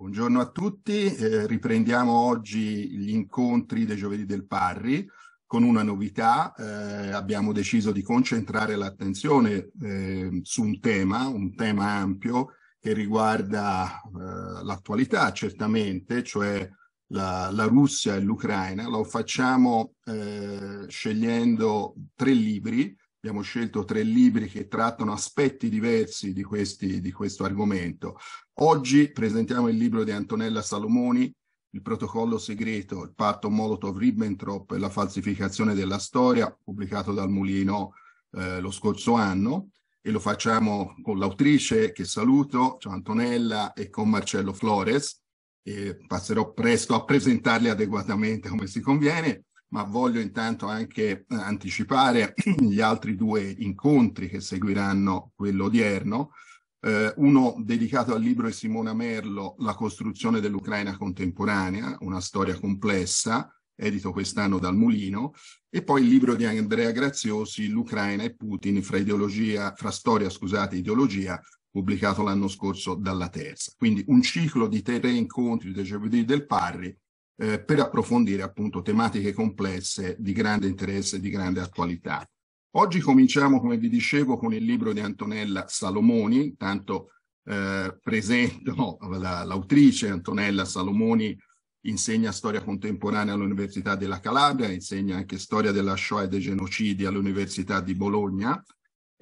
Buongiorno a tutti, eh, riprendiamo oggi gli incontri dei giovedì del Parri con una novità, eh, abbiamo deciso di concentrare l'attenzione eh, su un tema, un tema ampio che riguarda eh, l'attualità certamente, cioè la, la Russia e l'Ucraina, lo facciamo eh, scegliendo tre libri Abbiamo scelto tre libri che trattano aspetti diversi di, questi, di questo argomento. Oggi presentiamo il libro di Antonella Salomoni, il protocollo segreto, il patto Molotov-Ribbentrop e la falsificazione della storia, pubblicato dal Mulino eh, lo scorso anno, e lo facciamo con l'autrice che saluto, cioè Antonella, e con Marcello Flores. E passerò presto a presentarli adeguatamente come si conviene ma voglio intanto anche eh, anticipare gli altri due incontri che seguiranno quello odierno, eh, uno dedicato al libro di Simona Merlo, La costruzione dell'Ucraina contemporanea, una storia complessa, edito quest'anno dal Mulino, e poi il libro di Andrea Graziosi, L'Ucraina e Putin, fra, ideologia, fra storia e ideologia, pubblicato l'anno scorso dalla Terza. Quindi un ciclo di tre incontri del giovedì del Parri eh, per approfondire appunto tematiche complesse di grande interesse e di grande attualità. Oggi cominciamo, come vi dicevo, con il libro di Antonella Salomoni, Intanto eh, presento la, l'autrice Antonella Salomoni, insegna storia contemporanea all'Università della Calabria, insegna anche storia della Shoah e dei genocidi all'Università di Bologna,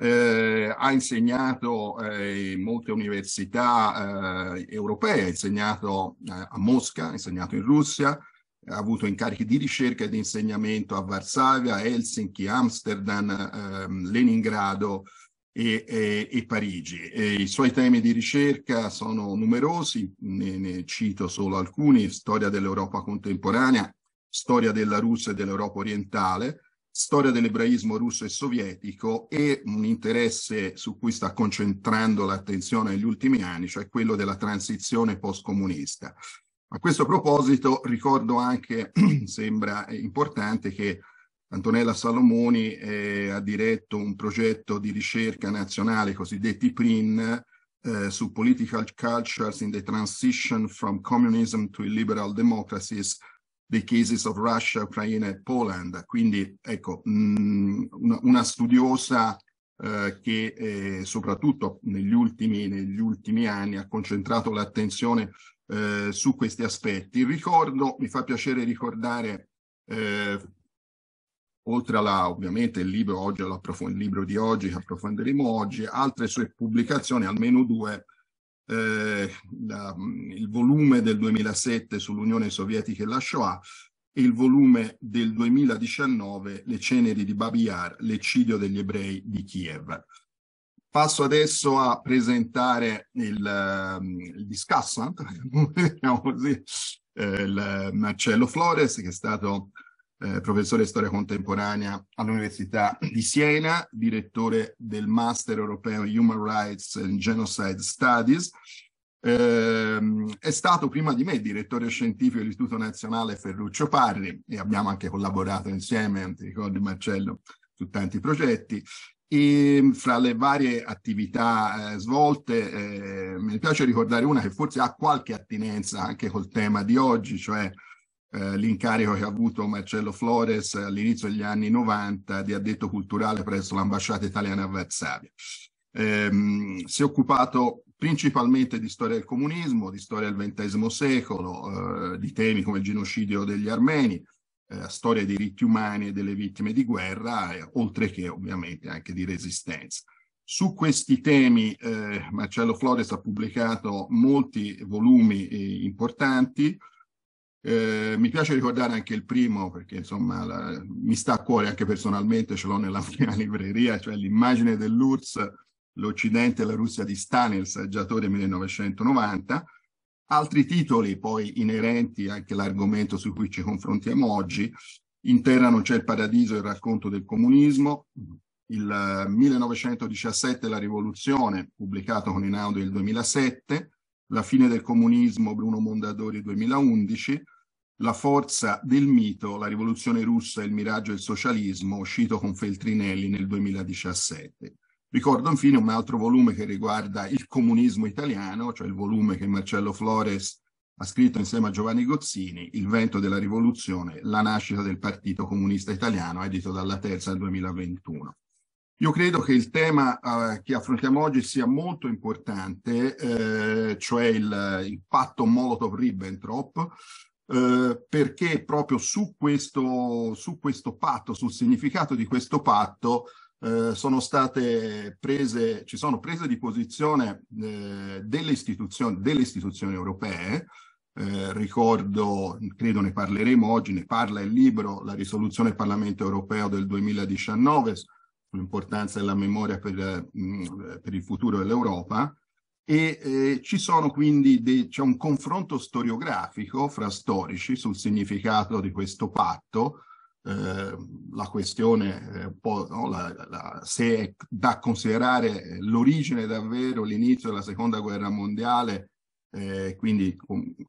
eh, ha insegnato eh, in molte università eh, europee, ha insegnato eh, a Mosca, ha insegnato in Russia, ha avuto incarichi di ricerca e di insegnamento a Varsavia, Helsinki, Amsterdam, ehm, Leningrado e, e, e Parigi. E I suoi temi di ricerca sono numerosi, ne, ne cito solo alcuni, storia dell'Europa contemporanea, storia della Russia e dell'Europa orientale, storia dell'ebraismo russo e sovietico e un interesse su cui sta concentrando l'attenzione negli ultimi anni, cioè quello della transizione postcomunista. A questo proposito ricordo anche, sembra importante, che Antonella Salomoni eh, ha diretto un progetto di ricerca nazionale, cosiddetti PRIN, eh, su Political Cultures in the Transition from Communism to Liberal Democracies dei cases of Russia, Ucraina e Poland. Quindi ecco, mh, mm, una, una, studiosa eh, che eh, soprattutto negli ultimi, negli ultimi, anni ha concentrato l'attenzione eh, su questi aspetti. ricordo, mi fa piacere ricordare, eh, oltre alla, ovviamente il libro, oggi, il libro di oggi che approfondiremo oggi, altre sue pubblicazioni, almeno due, eh, la, il volume del 2007 sull'Unione Sovietica e la Shoah e il volume del 2019 Le ceneri di Babiar, l'eccidio degli ebrei di Kiev. Passo adesso a presentare il, ehm, il discussant, eh, il Marcello Flores, che è stato eh, professore di storia contemporanea all'Università di Siena, direttore del Master europeo Human Rights and Genocide Studies. Eh, è stato prima di me direttore scientifico dell'Istituto Nazionale Ferruccio Parri e abbiamo anche collaborato insieme, ti ricordi Marcello, su tanti progetti. E mm, fra le varie attività eh, svolte, eh, mi piace ricordare una che forse ha qualche attinenza anche col tema di oggi, cioè eh, l'incarico che ha avuto Marcello Flores eh, all'inizio degli anni 90 di addetto culturale presso l'ambasciata italiana a Varsavia. Eh, si è occupato principalmente di storia del comunismo, di storia del XX secolo, eh, di temi come il genocidio degli armeni, eh, storia dei diritti umani e delle vittime di guerra, eh, oltre che ovviamente anche di resistenza. Su questi temi eh, Marcello Flores ha pubblicato molti volumi eh, importanti, eh, mi piace ricordare anche il primo perché insomma la, mi sta a cuore anche personalmente, ce l'ho nella mia libreria, cioè l'immagine dell'URSS, l'Occidente e la Russia di Stalin, il saggiatore 1990. Altri titoli poi inerenti anche all'argomento su cui ci confrontiamo oggi, In terra non c'è il paradiso, il racconto del comunismo, il 1917 eh, la rivoluzione, pubblicato con Inaudi nel 2007, la fine del comunismo, Bruno Mondadori 2011, La forza del mito, la rivoluzione russa, e il miraggio del socialismo, uscito con Feltrinelli nel 2017. Ricordo infine un altro volume che riguarda il comunismo italiano, cioè il volume che Marcello Flores ha scritto insieme a Giovanni Gozzini, Il vento della rivoluzione, la nascita del Partito Comunista Italiano, edito dalla Terza nel 2021. Io credo che il tema eh, che affrontiamo oggi sia molto importante, eh, cioè il, il patto Molotov-Ribbentrop, eh, perché proprio su questo, su questo patto, sul significato di questo patto, eh, sono state prese, ci sono prese di posizione eh, delle, istituzioni, delle istituzioni europee, eh, ricordo, credo ne parleremo oggi, ne parla il libro, la risoluzione Parlamento europeo del 2019 l'importanza della memoria per, mm, per il futuro dell'Europa, e eh, ci sono quindi dei, c'è un confronto storiografico fra storici sul significato di questo patto, eh, la questione eh, no, la, la, se è da considerare l'origine davvero, l'inizio della seconda guerra mondiale, eh, quindi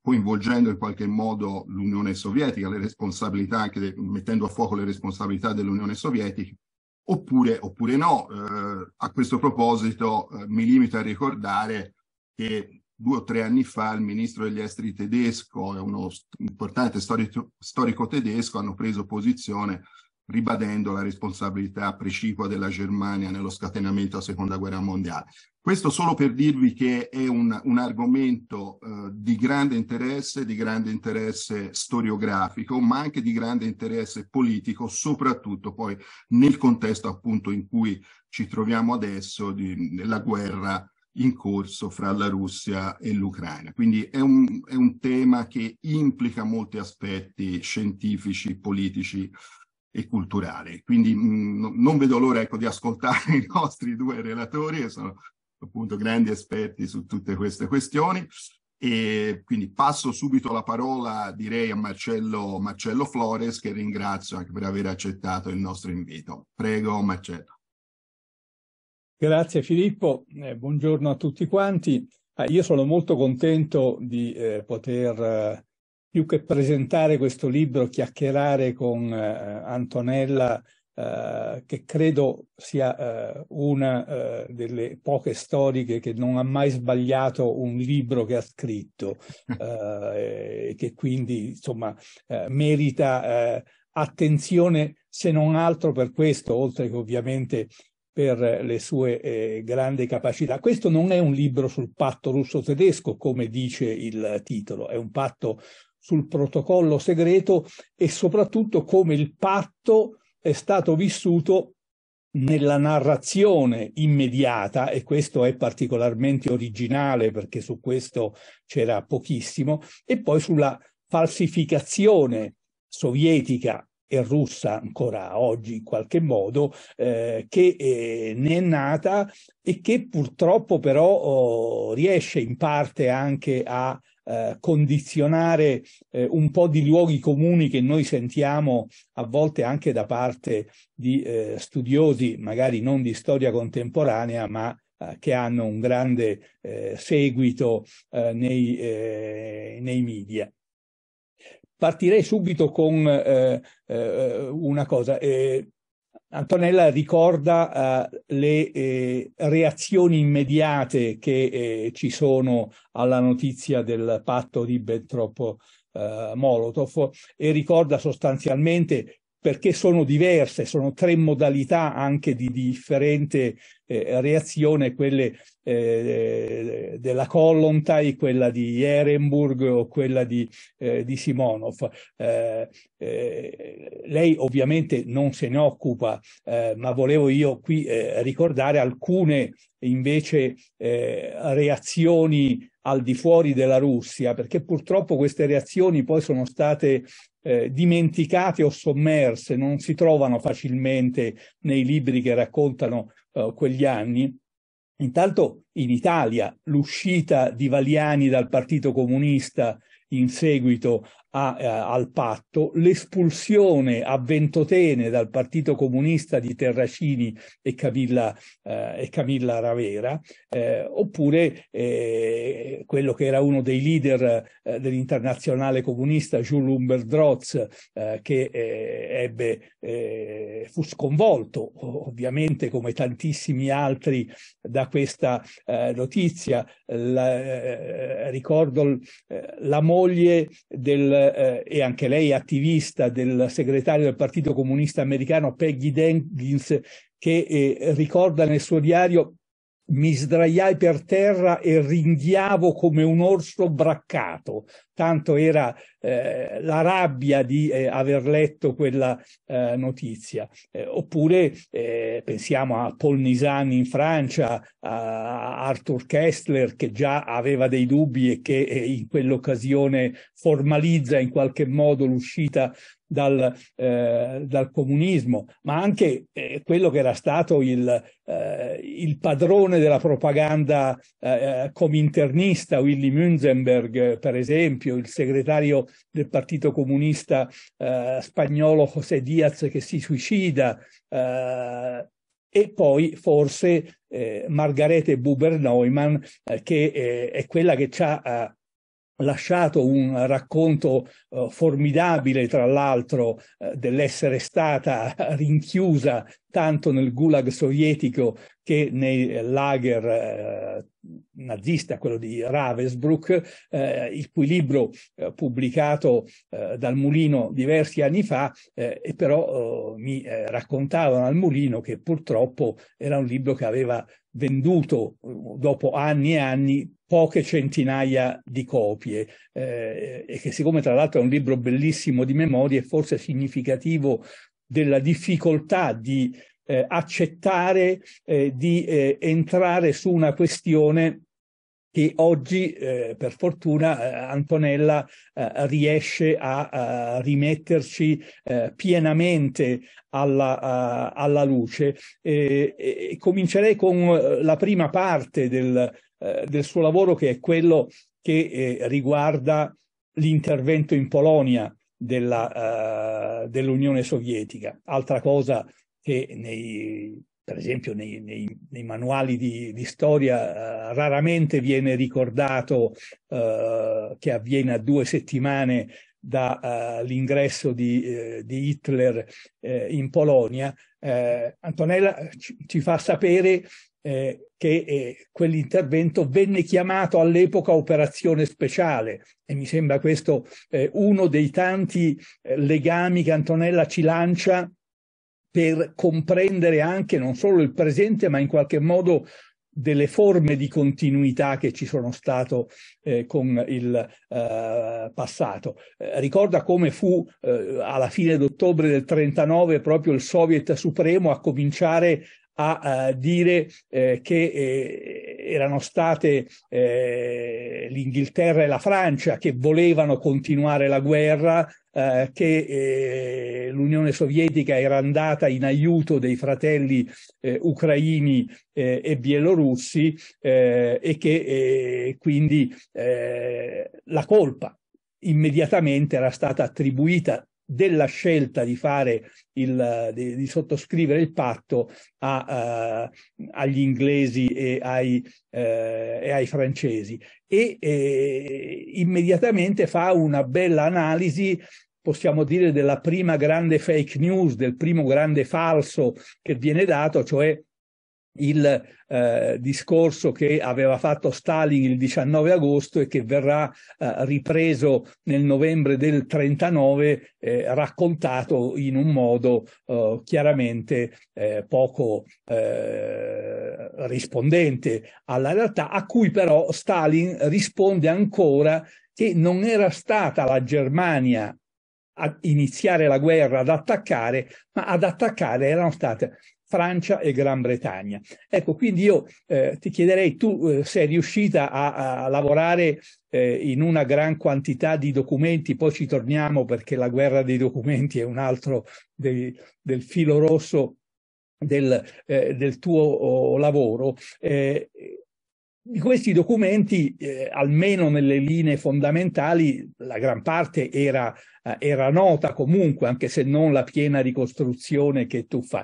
coinvolgendo in qualche modo l'Unione Sovietica, le responsabilità anche de, mettendo a fuoco le responsabilità dell'Unione Sovietica, oppure, oppure no. Eh, a questo proposito eh, mi limito a ricordare che due o tre anni fa il ministro degli esteri tedesco e uno st- importante storico, storico tedesco hanno preso posizione ribadendo la responsabilità precipua della Germania nello scatenamento della seconda guerra mondiale. Questo solo per dirvi che è un, un argomento eh, di grande interesse, di grande interesse storiografico, ma anche di grande interesse politico, soprattutto poi nel contesto appunto in cui ci troviamo adesso, di, nella guerra in corso fra la Russia e l'Ucraina. Quindi è un, è un tema che implica molti aspetti scientifici, politici e culturale. Quindi mh, mm, non vedo l'ora ecco, di ascoltare i nostri due relatori, che sono appunto grandi esperti su tutte queste questioni. E quindi passo subito la parola direi a Marcello, Marcello Flores che ringrazio anche per aver accettato il nostro invito. Prego Marcello. Grazie Filippo, eh, buongiorno a tutti quanti. Eh, io sono molto contento di eh, poter eh, più che presentare questo libro, chiacchierare con eh, Antonella, eh, che credo sia eh, una eh, delle poche storiche che non ha mai sbagliato un libro che ha scritto eh, e che quindi insomma eh, merita attenzione se non altro per questo, oltre che ovviamente per le sue eh, grandi capacità. Questo non è un libro sul patto russo-tedesco, come dice il titolo, è un patto sul protocollo segreto e soprattutto come il patto è stato vissuto nella narrazione immediata, e questo è particolarmente originale perché su questo c'era pochissimo, e poi sulla falsificazione sovietica e russa ancora oggi in qualche modo, eh, che eh, ne è nata e che purtroppo però oh, riesce in parte anche a eh, condizionare eh, un po' di luoghi comuni che noi sentiamo a volte anche da parte di eh, studiosi, magari non di storia contemporanea, ma eh, che hanno un grande eh, seguito eh, nei, nei media. Partirei subito con una cosa. Eh, Antonella ricorda eh, le eh, reazioni immediate che eh, ci sono alla notizia del patto di bentrop eh, molotov e ricorda sostanzialmente perché sono diverse, sono tre modalità anche di differente eh, reazione, quelle eh, eh della Kollontai, quella di Ehrenburg o quella di, eh, di Simonov. Eh, eh, lei ovviamente non se ne occupa, ma volevo io qui ricordare alcune invece reazioni al di fuori della Russia, perché purtroppo queste reazioni poi sono state eh, dimenticate o sommerse, non si trovano facilmente nei libri che raccontano eh, quegli anni. Intanto in Italia l'uscita di Valiani dal Partito Comunista in seguito a, eh, al patto, l'espulsione a Ventotene dal Partito Comunista di Terracini e Camilla, eh, e Camilla Ravera, eh, oppure eh, quello che era uno dei leader eh, dell'internazionale comunista, Jules Humbert Drotz, eh, che ebbe, fu sconvolto ovviamente come tantissimi altri da questa notizia. La, ricordo la moglie del eh, e anche lei attivista del segretario del Partito Comunista Americano Peggy Jenkins che eh, ricorda nel suo diario mi sdraiai per terra e ringhiavo come un orso braccato, tanto era eh, la rabbia di eh, aver letto quella eh, notizia. Eh, oppure eh, pensiamo a Paul Nisan in Francia, a Arthur Kessler che già aveva dei dubbi e che eh, in quell'occasione formalizza in qualche modo l'uscita dal, eh, dal, comunismo, ma anche eh, quello che era stato il, eh, il padrone della propaganda come internista, Willy Münzenberg, per esempio esempio il segretario del Partito Comunista eh, spagnolo José Díaz che si suicida eh, e poi forse eh, Margarete Buber Neumann eh, che eh, è quella che ci ha eh, lasciato un racconto uh, formidabile, tra l'altro, uh, dell'essere stata rinchiusa tanto nel gulag sovietico che nei lager uh, nazista, quello di Ravensbrück, il cui libro pubblicato dal Mulino diversi anni fa, e però mi raccontavano al Mulino che purtroppo era un libro che aveva venduto dopo anni e anni poche centinaia di copie eh, e che siccome tra l'altro è un libro bellissimo di memorie, forse significativo della difficoltà di eh, accettare eh, di eh, entrare su una questione che oggi, eh, per fortuna, eh, Antonella eh, riesce a, a rimetterci eh, pienamente alla, a, alla luce. Eh, comincerei con la prima parte del, eh, del suo lavoro che è quello che eh, riguarda l'intervento in Polonia della, uh, dell'Unione Sovietica. Altra cosa che nei, per esempio nei, nei, nei manuali di, di storia uh, raramente viene ricordato uh, che avviene a due settimane dall'ingresso uh, di, eh, di, Hitler eh, in Polonia, eh, Antonella ci, ci, fa sapere eh, che eh, quell'intervento venne chiamato all'epoca operazione speciale e mi sembra questo eh, uno dei tanti eh, legami che Antonella ci lancia per comprendere anche non solo il presente ma in qualche modo delle forme di continuità che ci sono stato eh, con il eh, passato. Eh, ricorda come fu eh, alla fine d'ottobre del 39 proprio il Soviet Supremo a cominciare a, uh, dire eh, che eh, erano state eh, l'Inghilterra e la Francia che volevano continuare la guerra, eh, che eh, l'Unione Sovietica era andata in aiuto dei fratelli eh, ucraini eh, e bielorussi eh, e che quindi la colpa immediatamente era stata attribuita della scelta di fare il, di, di sottoscrivere il patto a, uh, agli inglesi e ai, uh, e ai francesi e eh, immediatamente fa una bella analisi possiamo dire della prima grande fake news, del primo grande falso che viene dato, cioè il eh, discorso che aveva fatto Stalin il 19 agosto e che verrà eh, ripreso nel novembre del 39, eh, raccontato in un modo eh, chiaramente eh, poco eh, rispondente alla realtà, a cui però Stalin risponde ancora che non era stata la Germania a iniziare la guerra, ad attaccare, ma ad attaccare erano state Francia e Gran Bretagna. Ecco, quindi io eh, ti chiederei, tu eh, sei riuscita a, a lavorare eh, in una gran quantità di documenti, poi ci torniamo perché la guerra dei documenti è un altro dei, del filo rosso del, eh, del tuo oh, lavoro. Eh, di questi documenti, eh, almeno nelle linee fondamentali, la gran parte era era nota comunque, anche se non la piena ricostruzione che tu fai.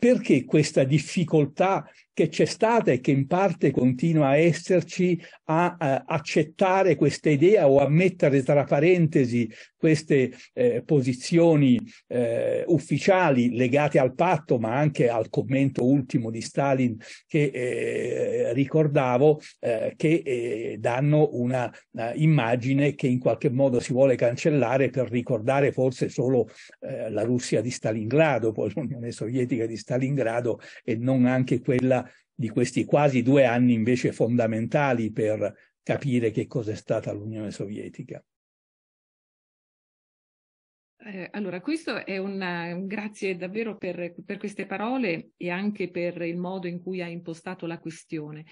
Perché questa difficoltà che c'è stata e che in parte continua a esserci a, a eh, accettare questa idea o a mettere tra parentesi queste eh, posizioni eh, ufficiali legate al patto ma anche al commento ultimo di Stalin che eh, ricordavo eh, che eh, danno una, una, immagine che in qualche modo si vuole cancellare per ricordare forse solo la Russia di Stalingrado, poi l'Unione Sovietica di Stalingrado e non anche quella di questi quasi due anni invece fondamentali per capire che cos'è stata l'Unione Sovietica. Eh, allora, questo è un eh, grazie davvero per, per, queste parole e anche per il modo in cui ha impostato la questione.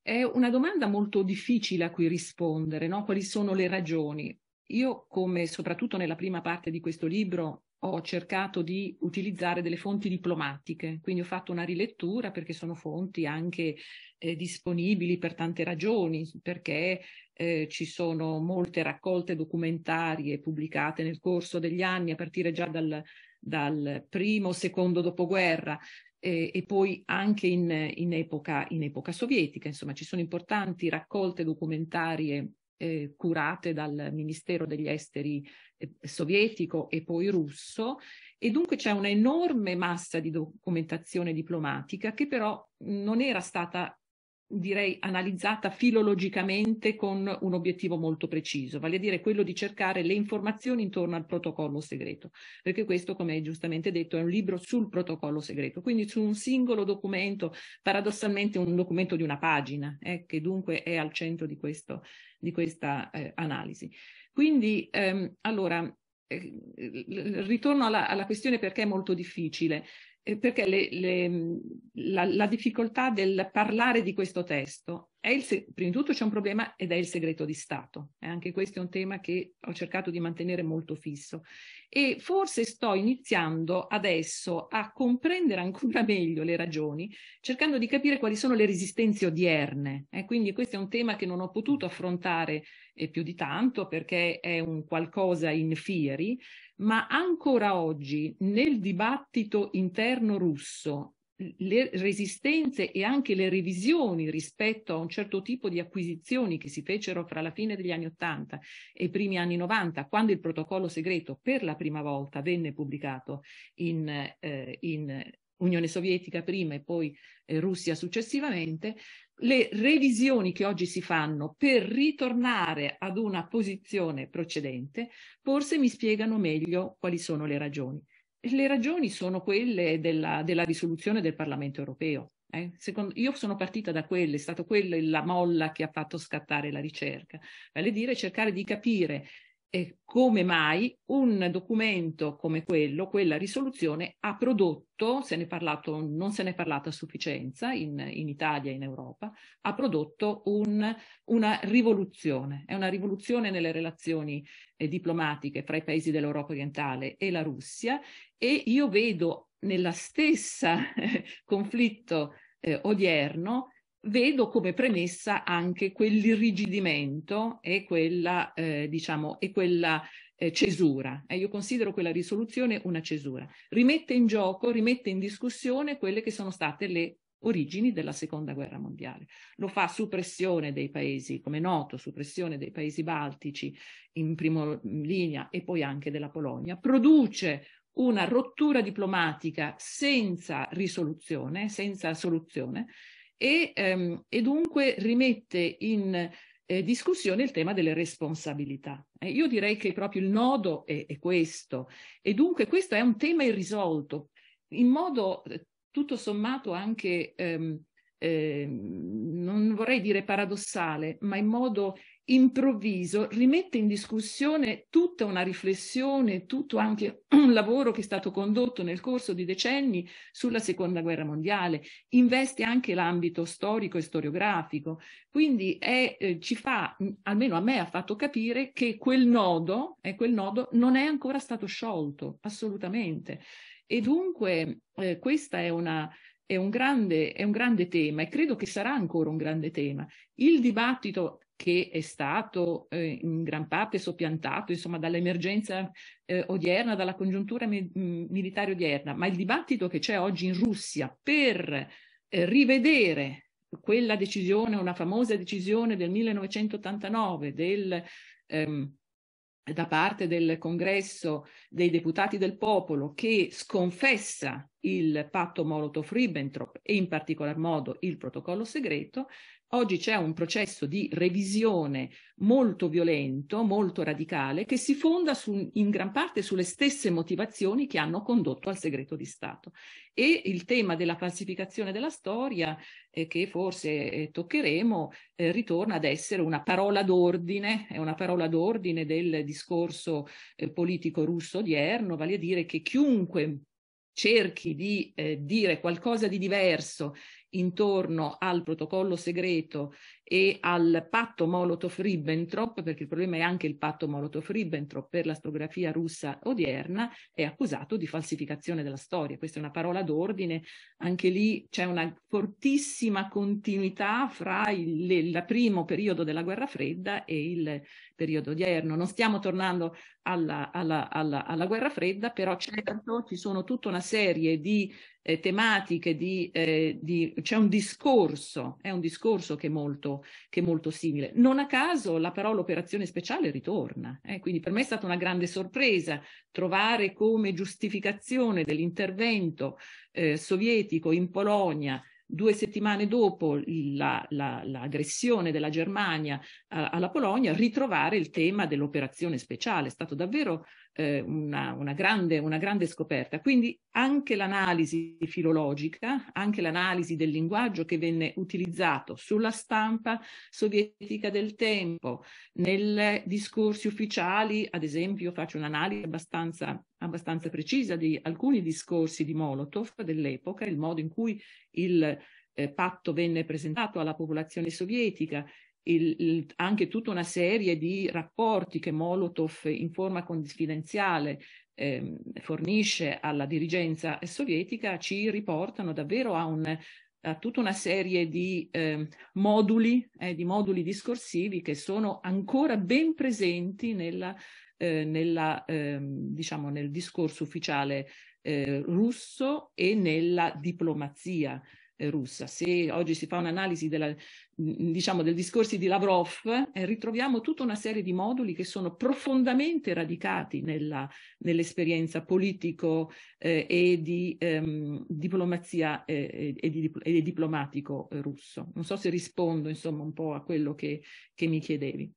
È una domanda molto difficile a cui rispondere, no? quali sono le ragioni? Io, come soprattutto nella prima parte di questo libro, ho cercato di utilizzare delle fonti diplomatiche, quindi ho fatto una rilettura perché sono fonti anche eh, disponibili per tante ragioni, perché eh, ci sono molte raccolte documentarie pubblicate nel corso degli anni, a partire già dal, dal primo, secondo dopoguerra, eh, e poi anche in, in, epoca, in, epoca, sovietica. Insomma, ci sono importanti raccolte documentarie eh, curate dal Ministero degli Esteri eh, sovietico e poi russo e dunque c'è un'enorme massa di documentazione diplomatica che però non era stata direi analizzata filologicamente con un obiettivo molto preciso, vale a dire quello di cercare le informazioni intorno al protocollo segreto, perché questo, come giustamente detto, è un libro sul protocollo segreto, quindi su un singolo documento, paradossalmente un documento di una pagina, eh, che dunque è al centro di, questo, di questa eh, analisi. Quindi, ehm, allora, eh, ritorno alla, alla, questione perché è molto difficile. Eh, perché le, le, la, la, difficoltà del parlare di questo testo è il, prima di tutto c'è un problema ed è il segreto di Stato. E eh, anche questo è un tema che ho cercato di mantenere molto fisso. E forse sto iniziando adesso a comprendere ancora meglio le ragioni, cercando di capire quali sono le resistenze odierne. E eh, quindi questo è un tema che non ho potuto affrontare più di tanto perché è un qualcosa in fieri, ma ancora oggi nel dibattito interno russo le resistenze e anche le revisioni rispetto a un certo tipo di acquisizioni che si fecero fra la fine degli anni 80 e i primi anni 90, quando il protocollo segreto per la prima volta venne pubblicato in, eh, in Unione Sovietica prima e poi eh, Russia successivamente, le revisioni che oggi si fanno per ritornare ad una posizione precedente forse mi spiegano meglio quali sono le ragioni. Le ragioni sono quelle della, della risoluzione del Parlamento europeo. Eh? Secondo, io sono partita da quelle, è stata quella la molla che ha fatto scattare la ricerca, vale a dire cercare di capire eh, come mai un documento come quello, quella risoluzione, ha prodotto, se ne parlato, non se ne è parlato a sufficienza in, in Italia e in Europa, ha prodotto un, una rivoluzione. È una rivoluzione nelle relazioni eh, diplomatiche fra i paesi dell'Europa orientale e la Russia e io vedo nella stessa conflitto eh, odierno vedo come premessa anche quell'irrigidimento e quella, eh, diciamo, e quella eh, cesura. Eh, io considero quella risoluzione una cesura. Rimette in gioco, rimette in discussione quelle che sono state le origini della seconda guerra mondiale. Lo fa su pressione dei paesi, come noto, su pressione dei paesi baltici in prima linea e poi anche della Polonia. Produce una rottura diplomatica senza risoluzione, senza soluzione, e, ehm, e dunque rimette in eh, discussione il tema delle responsabilità. Eh, io direi che proprio il nodo è, è, questo e dunque questo è un tema irrisolto in modo eh, tutto sommato anche, ehm, ehm, non vorrei dire paradossale, ma in modo improvviso rimette in discussione tutta una riflessione, tutto anche un lavoro che è stato condotto nel corso di decenni sulla seconda guerra mondiale, investe anche l'ambito storico e storiografico, quindi è, eh, ci fa, mm, almeno a me ha fatto capire che quel nodo, eh, quel nodo non è ancora stato sciolto, assolutamente. E dunque eh, questa è una, è un, grande, è un grande tema e credo che sarà ancora un grande tema. Il dibattito che è stato eh, in gran parte soppiantato insomma, dall'emergenza eh, odierna, dalla congiuntura mi- mm, militare odierna, ma il dibattito che c'è oggi in Russia per eh, rivedere quella decisione, una famosa decisione del 1989 del, ehm, da parte del congresso dei deputati del popolo che sconfessa il patto Molotov-Ribbentrop e in particolar modo il protocollo segreto, oggi c'è un processo di revisione molto violento, molto radicale, che si fonda su, in gran parte sulle stesse motivazioni che hanno condotto al segreto di Stato. E il tema della falsificazione della storia, eh, che forse eh, toccheremo, eh, ritorna ad essere una parola d'ordine, è una parola d'ordine del discorso eh, politico russo odierno, vale a dire che chiunque cerchi di eh, dire qualcosa di diverso intorno al protocollo segreto e al patto Molotov-Ribbentrop, perché il problema è anche il patto Molotov-Ribbentrop per la storiografia russa odierna, è accusato di falsificazione della storia. Questa è una parola d'ordine, anche lì c'è una fortissima continuità fra il, il primo periodo della guerra fredda e il periodo odierno. Non stiamo tornando alla, alla, alla, alla guerra fredda, però certo ci sono tutta una serie di eh, tematiche, di, eh, di, c'è un discorso, è un discorso che è molto che è molto simile. Non a caso la parola operazione speciale ritorna, eh? quindi per me è stata una grande sorpresa trovare come giustificazione dell'intervento eh, sovietico in Polonia due settimane dopo la, la, l'aggressione della Germania a, eh, alla Polonia, ritrovare il tema dell'operazione speciale. È stato davvero eh, una, una, grande, una grande scoperta. Quindi anche l'analisi filologica, anche l'analisi del linguaggio che venne utilizzato sulla stampa sovietica del tempo, nei discorsi ufficiali, ad esempio faccio un'analisi abbastanza abbastanza precisa di alcuni discorsi di Molotov dell'epoca, il modo in cui il eh, patto venne presentato alla popolazione sovietica, il, il, anche tutta una serie di rapporti che Molotov in forma confidenziale eh, fornisce alla dirigenza sovietica ci riportano davvero a, un, a tutta una serie di, eh, moduli, eh, di moduli discorsivi che sono ancora ben presenti nella, eh, nella, ehm, diciamo, nel discorso ufficiale eh, russo e nella diplomazia. Eh, russa. Se oggi si fa un'analisi della, mm, mm, diciamo, del discorso di Lavrov, eh, ritroviamo tutta una serie di moduli che sono profondamente radicati nella, nell'esperienza politico eh, e di ehm, diplomazia eh, e, di, e diplomatico eh, russo. Non so se rispondo insomma un po' a quello che, che mi chiedevi.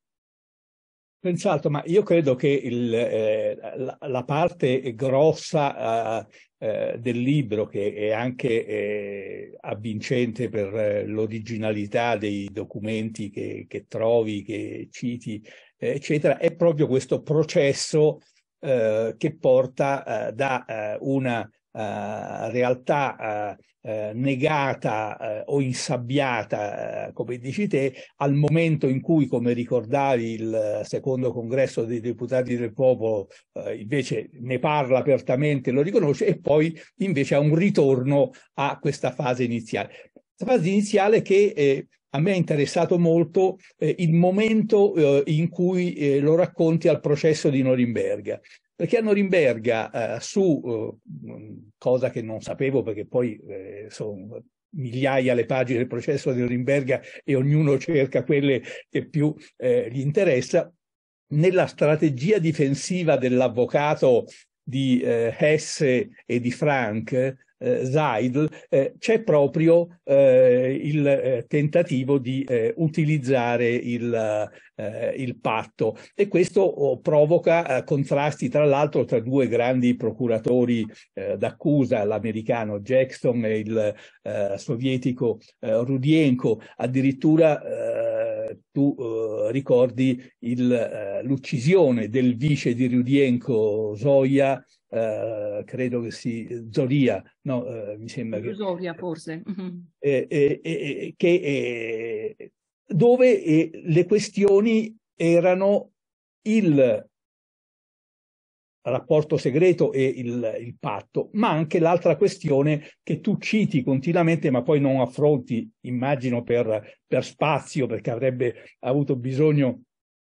Senz'altro, ma io credo che il, eh, la, la, parte grossa eh, eh del libro, che è anche eh, avvincente per eh, l'originalità dei documenti che, che, trovi, che citi, eccetera, è proprio questo processo eh, che porta da una eh, realtà eh, eh negata eh, o insabbiata, eh, come dici te, al momento in cui, come ricordavi, il secondo congresso dei deputati del popolo invece ne parla apertamente, lo riconosce e poi invece ha un ritorno a questa fase iniziale. Questa fase iniziale che a me è interessato molto eh, il momento eh, in cui eh, lo racconti al processo di Norimberga perché a Norimberga eh, su, eh, cosa che non sapevo perché poi eh, sono migliaia le pagine del processo di Norimberga e ognuno cerca quelle che più eh, gli interessa, nella strategia difensiva dell'avvocato di eh, Hesse e di Frank, eh, Zaid, eh, c'è proprio eh, il eh, tentativo di eh, utilizzare il, eh, il, patto e questo oh, provoca contrasti tra l'altro tra due grandi procuratori d'accusa, l'americano Jackson e il sovietico Rudienko, addirittura tu ricordi l'uccisione del vice di Rudienko Zoya Uh, credo che si Zoria, no, uh, mi sembra che Zoria forse, uh eh, eh, eh, che, dove le questioni erano il rapporto segreto e il, il, patto, ma anche l'altra questione che tu citi continuamente ma poi non affronti, immagino per, per spazio, perché avrebbe avuto bisogno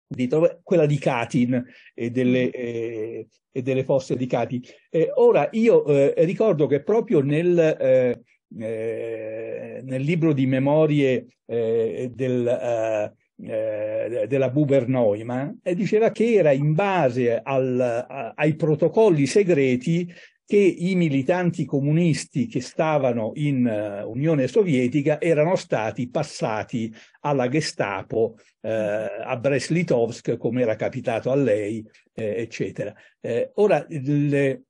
Titolo, quella di Katin e delle, eh, e delle fosse di Katin. Eh, ora, io eh, ricordo che proprio nel, eh, eh, nel libro di memorie eh, del, della Buber Neumann diceva che era in base al, a, ai protocolli segreti che i militanti comunisti che stavano in uh, Unione Sovietica erano stati passati alla Gestapo eh, a Brest-Litovsk, come era capitato a lei, eh, eccetera. Eh, ora, le,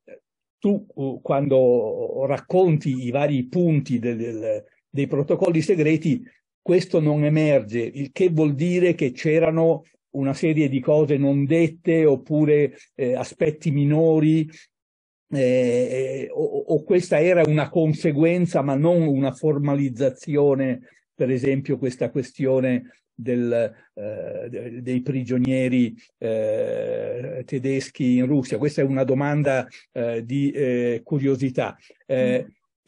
tu uh, quando racconti i vari punti del, del, dei protocolli segreti, questo non emerge, il che vuol dire che c'erano una serie di cose non dette oppure eh, aspetti minori eh, eh o, o, questa era una conseguenza ma non una formalizzazione, per esempio questa questione del, eh, dei prigionieri eh, tedeschi in Russia? Questa è una domanda eh, di eh, curiosità. Mm.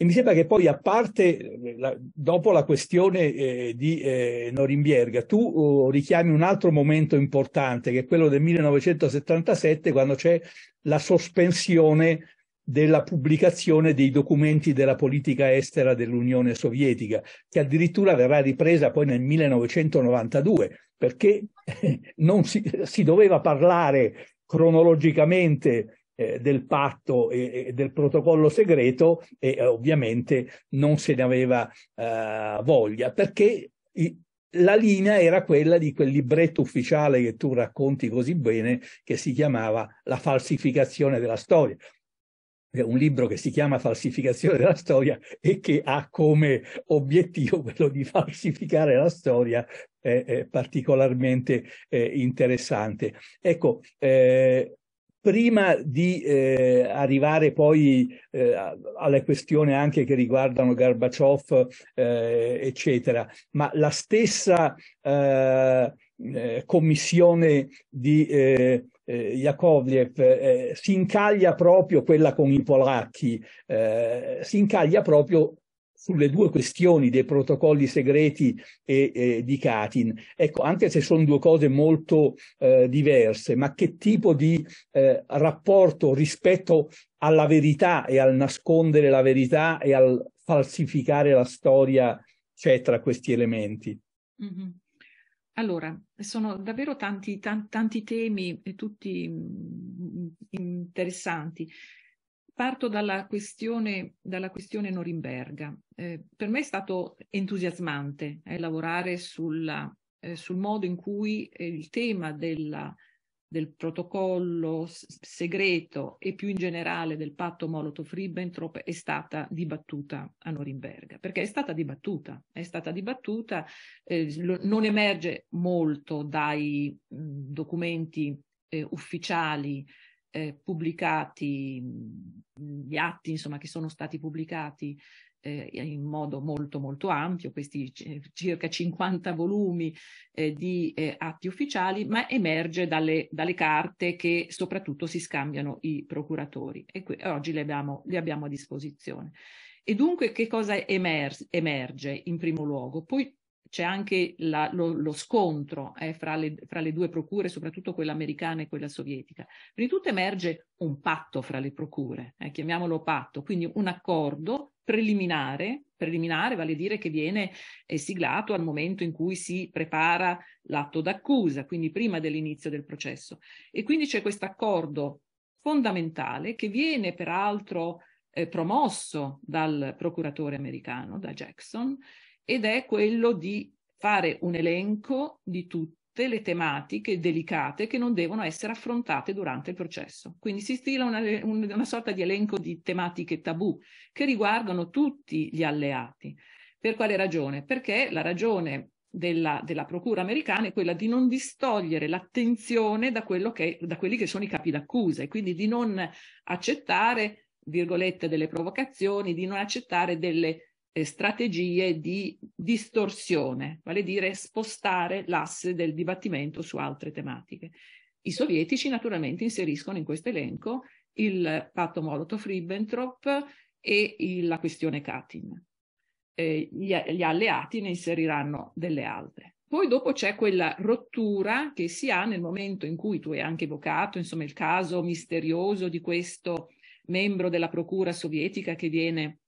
E mi sembra che poi, a parte, eh, la, dopo la questione eh, di eh, Norimberga, tu oh, richiami un altro momento importante, che è quello del 1977, quando c'è la sospensione della pubblicazione dei documenti della politica estera dell'Unione Sovietica, che addirittura verrà ripresa poi nel 1992, perché eh, non si, si doveva parlare cronologicamente eh, del patto e, e, del protocollo segreto e eh, ovviamente non se ne aveva eh, voglia perché i, la linea era quella di quel libretto ufficiale che tu racconti così bene che si chiamava La falsificazione della storia È un libro che si chiama Falsificazione della storia e che ha come obiettivo quello di falsificare la storia eh, particolarmente eh, interessante. Ecco, eh, prima di eh, arrivare poi eh, alle questioni anche che riguardano Gorbaciov, eh, eccetera, ma la stessa eh, eh, commissione di Jakovlev eh, si incaglia proprio, quella con i polacchi, si incaglia proprio sulle due questioni dei protocolli segreti e, e di Katin. ecco, anche se sono due cose molto eh, diverse, ma che tipo di eh, rapporto rispetto alla verità e al nascondere la verità e al falsificare la storia c'è tra questi elementi? Mm-hmm. Allora, sono davvero tanti, tanti, tanti temi, tutti interessanti. Parto dalla questione, dalla questione Norimberga. Eh, per me è stato entusiasmante eh, lavorare sulla, eh, sul modo in cui eh, il tema della, del protocollo segreto e più in generale del patto Molotov-Ribbentrop è stata dibattuta a Norimberga, perché è stata dibattuta, è stata dibattuta, eh, lo, non emerge molto dai mh, mm, documenti eh, ufficiali eh, pubblicati, mhmm, gli atti insomma, che sono stati pubblicati eh, in modo molto molto ampio, questi circa 50 volumi eh, di eh, atti ufficiali, ma emerge dalle, dalle, carte che soprattutto si scambiano i procuratori e qui, oggi le abbiamo, le abbiamo a disposizione. E dunque che cosa emerge in primo luogo? Poi c'è anche la, lo, lo, scontro eh, fra, le, fra, le, due procure, soprattutto quella americana e quella sovietica. Prima di tutto emerge un patto fra le procure, eh, chiamiamolo patto, quindi un accordo preliminare, preliminare vale dire che viene eh, siglato al momento in cui si prepara l'atto d'accusa, quindi prima dell'inizio del processo. E quindi c'è questo accordo fondamentale che viene peraltro eh, promosso dal procuratore americano, da Jackson, ed è quello di fare un elenco di tutte le tematiche delicate che non devono essere affrontate durante il processo. Quindi si stila una, una sorta di elenco di tematiche tabù che riguardano tutti gli alleati. Per quale ragione? Perché la ragione della, della, procura americana è quella di non distogliere l'attenzione da, che, da quelli che sono i capi d'accusa e quindi di non accettare, virgolette, delle provocazioni, di non accettare delle eh, strategie di distorsione, vale a dire spostare l'asse del dibattimento su altre tematiche. I sovietici naturalmente inseriscono in questo elenco il patto Molotov-Ribbentrop e il, la questione Katyn. Eh, gli, gli alleati ne inseriranno delle altre. Poi dopo c'è quella rottura che si ha nel momento in cui tu hai anche evocato, insomma, il caso misterioso di questo membro della procura sovietica che viene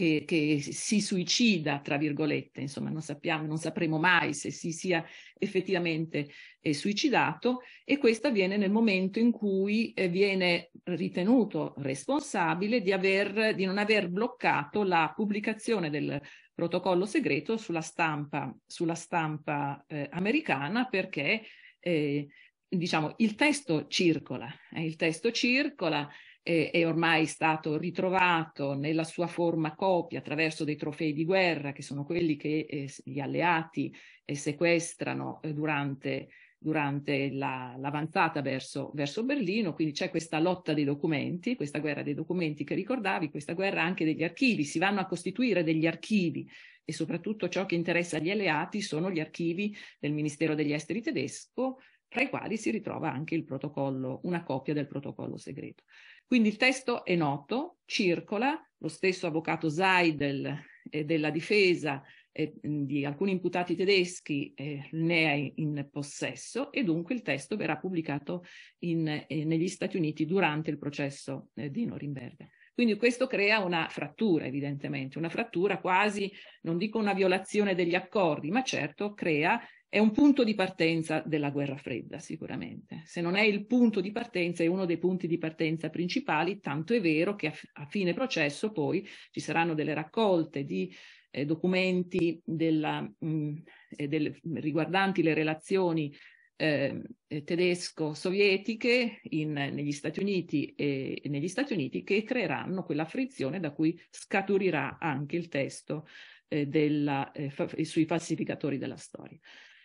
che, che, si suicida, tra virgolette, insomma, non sappiamo, non sapremo mai se si sia effettivamente eh, suicidato e questo avviene nel momento in cui eh, viene ritenuto responsabile di, aver, di non aver bloccato la pubblicazione del protocollo segreto sulla stampa, sulla stampa eh, americana perché eh, diciamo, il testo circola, eh, il testo circola eh, è ormai stato ritrovato nella sua forma copia attraverso dei trofei di guerra, che sono quelli che eh, gli alleati eh, sequestrano eh, durante, durante la, l'avanzata verso, verso, Berlino. Quindi c'è questa lotta dei documenti, questa guerra dei documenti che ricordavi, questa guerra anche degli archivi. Si vanno a costituire degli archivi e soprattutto ciò che interessa agli alleati sono gli archivi del Ministero degli Esteri tedesco tra i quali si ritrova anche il protocollo, una copia del protocollo segreto. Quindi il testo è noto, circola, lo stesso avvocato Seidel eh, della difesa eh, di alcuni imputati tedeschi eh, ne è in possesso e dunque il testo verrà pubblicato in, eh, negli Stati Uniti durante il processo eh, di Norimberga. Quindi questo crea una frattura evidentemente, una frattura quasi, non dico una violazione degli accordi, ma certo crea è un punto di partenza della guerra fredda, sicuramente. Se non è il punto di partenza, è uno dei punti di partenza principali, tanto è vero che a, a fine processo poi ci saranno delle raccolte di eh, documenti della, mh, mm, eh, del, riguardanti le relazioni ehm, eh, tedesco-sovietiche negli Stati Uniti e, e negli Stati Uniti che creeranno quella frizione da cui scaturirà anche il testo eh, della, eh, fa, sui falsificatori della storia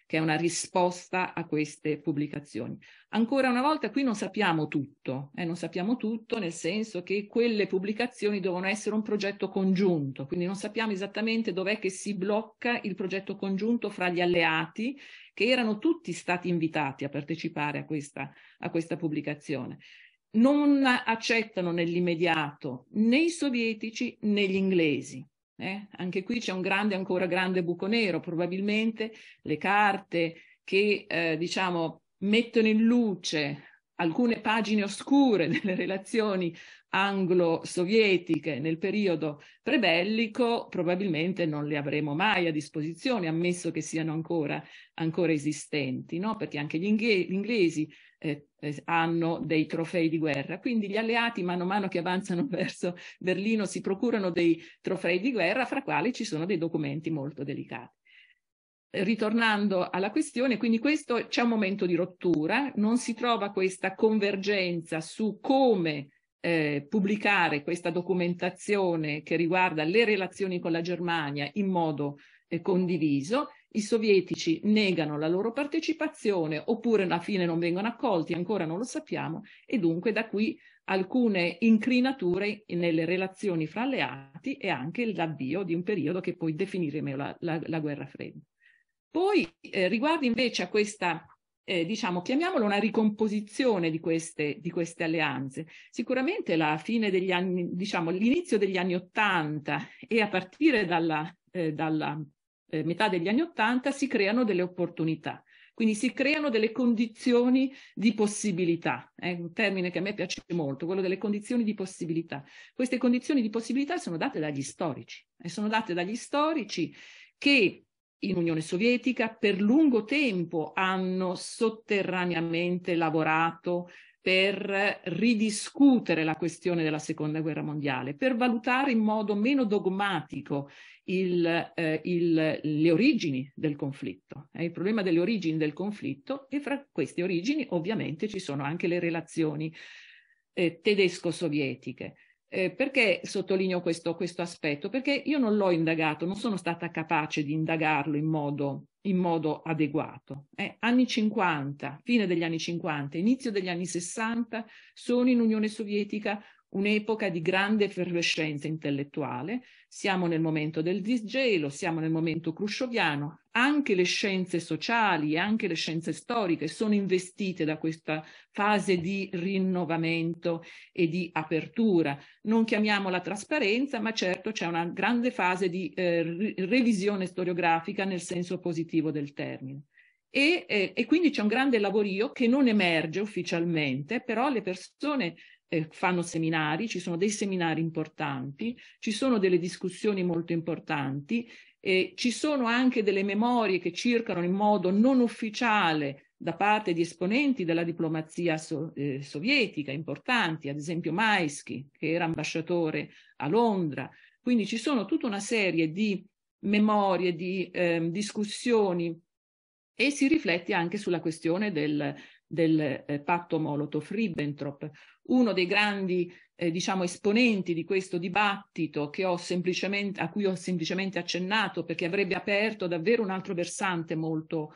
che è una risposta a queste pubblicazioni. Ancora una volta qui non sappiamo tutto, eh, non sappiamo tutto nel senso che quelle pubblicazioni devono essere un progetto congiunto, quindi non sappiamo esattamente dov'è che si blocca il progetto congiunto fra gli alleati che erano tutti stati invitati a partecipare a questa, a questa pubblicazione non accettano nell'immediato né i sovietici né gli inglesi. Eh? Anche qui c'è un grande, ancora grande buco nero, probabilmente le carte che eh, diciamo mettono in luce alcune pagine oscure delle relazioni anglo-sovietiche nel periodo prebellico probabilmente non le avremo mai a disposizione, ammesso che siano ancora, ancora esistenti, no? perché anche gli, inglesi, gli inglesi eh, eh, hanno dei trofei di guerra. Quindi gli alleati, mano a mano che avanzano verso Berlino, si procurano dei trofei di guerra, fra quali ci sono dei documenti molto delicati ritornando alla questione, quindi questo c'è un momento di rottura, non si trova questa convergenza su come eh, pubblicare questa documentazione che riguarda le relazioni con la Germania in modo eh, condiviso. I sovietici negano la loro partecipazione oppure alla fine non vengono accolti, ancora non lo sappiamo, e dunque da qui alcune incrinature nelle relazioni fra alleati e anche l'avvio di un periodo che poi definiremo la, la, la guerra fredda. Poi eh, riguardo invece a questa eh, diciamo, chiamiamolo una ricomposizione di queste, di queste alleanze. Sicuramente la fine degli anni, diciamo, l'inizio degli anni Ottanta e a partire dalla, eh, dalla eh, metà degli anni Ottanta si creano delle opportunità. Quindi si creano delle condizioni di possibilità, è un termine che a me piace molto, quello delle condizioni di possibilità. Queste condizioni di possibilità sono date dagli storici e sono date dagli storici che in Unione Sovietica per lungo tempo hanno sotterraneamente lavorato per ridiscutere la questione della seconda guerra mondiale, per valutare in modo meno dogmatico il, eh, il, le origini del conflitto, eh, il problema delle origini del conflitto e fra queste origini ovviamente ci sono anche le relazioni eh, tedesco-sovietiche. Eh, perché sottolineo questo, questo, aspetto? Perché io non l'ho indagato, non sono stata capace di indagarlo in modo, in modo adeguato. Eh, anni 50, fine degli anni 50, inizio degli anni 60, sono in Unione Sovietica un'epoca di grande effervescenza intellettuale, siamo nel momento del disgelo, siamo nel momento cruscioviano, anche le scienze sociali e anche le scienze storiche sono investite da questa fase di rinnovamento e di apertura. Non chiamiamola trasparenza, ma certo c'è una grande fase di eh, revisione storiografica nel senso positivo del termine. E, eh, e, quindi c'è un grande lavorio che non emerge ufficialmente, però le persone eh, fanno seminari, ci sono dei seminari importanti, ci sono delle discussioni molto importanti, eh, ci sono anche delle memorie che circolano in modo non ufficiale da parte di esponenti della diplomazia so, eh, sovietica importanti, ad esempio Maisky, che era ambasciatore a Londra. Quindi ci sono tutta una serie di memorie, di eh, discussioni e si riflette anche sulla questione del, del eh, patto Molotov-Ribbentrop, uno dei grandi eh, diciamo, esponenti di questo dibattito a cui ho semplicemente accennato perché avrebbe aperto davvero un altro versante molto,